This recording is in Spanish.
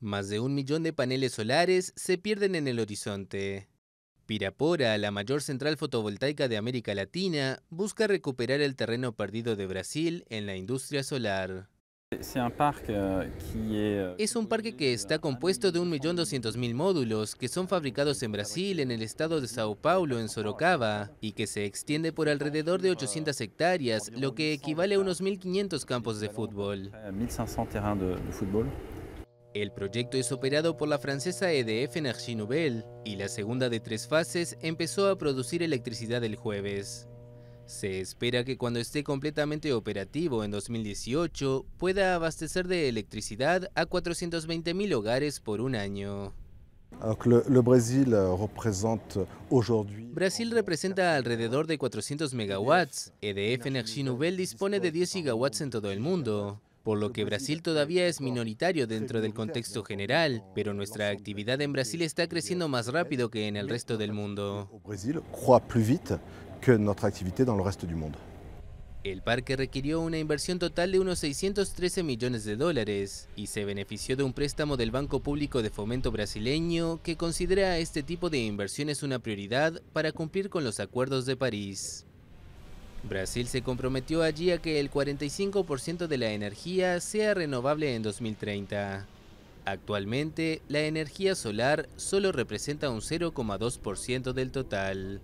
Más de un millón de paneles solares se pierden en el horizonte. Pirapora, la mayor central fotovoltaica de América Latina, busca recuperar el terreno perdido de Brasil en la industria solar. Euh, euh, es un parque que está compuesto de 1.200.000 módulos que son fabricados en Brasil, en el estado de Sao Paulo, en Sorocaba, y que se extiende por alrededor de 800 hectáreas, lo que equivale a unos 1.500 campos de fútbol. El proyecto es operado por la francesa EDF Energie Nouvelle y la segunda de tres fases empezó a producir electricidad el jueves. Se espera que cuando esté completamente operativo en 2018 pueda abastecer de electricidad a 420.000 hogares por un año. Euh, Brasil representa alrededor de 400 megawatts. EDF Energie Nouvelle dispone de 10 gigawatts en todo el mundo por lo que Brasil todavía es minoritario dentro del contexto general, pero nuestra actividad en Brasil está creciendo más rápido que en el resto del mundo. El parque requirió una inversión total de unos 613 millones de dólares y se benefició de un préstamo del Banco Público de Fomento brasileño que considera este tipo de inversiones una prioridad para cumplir con los acuerdos de París. Brasil se comprometió allí a que el 45% de la energía sea renovable en 2030. Actualmente, la energía solar solo representa un 0,2% del total.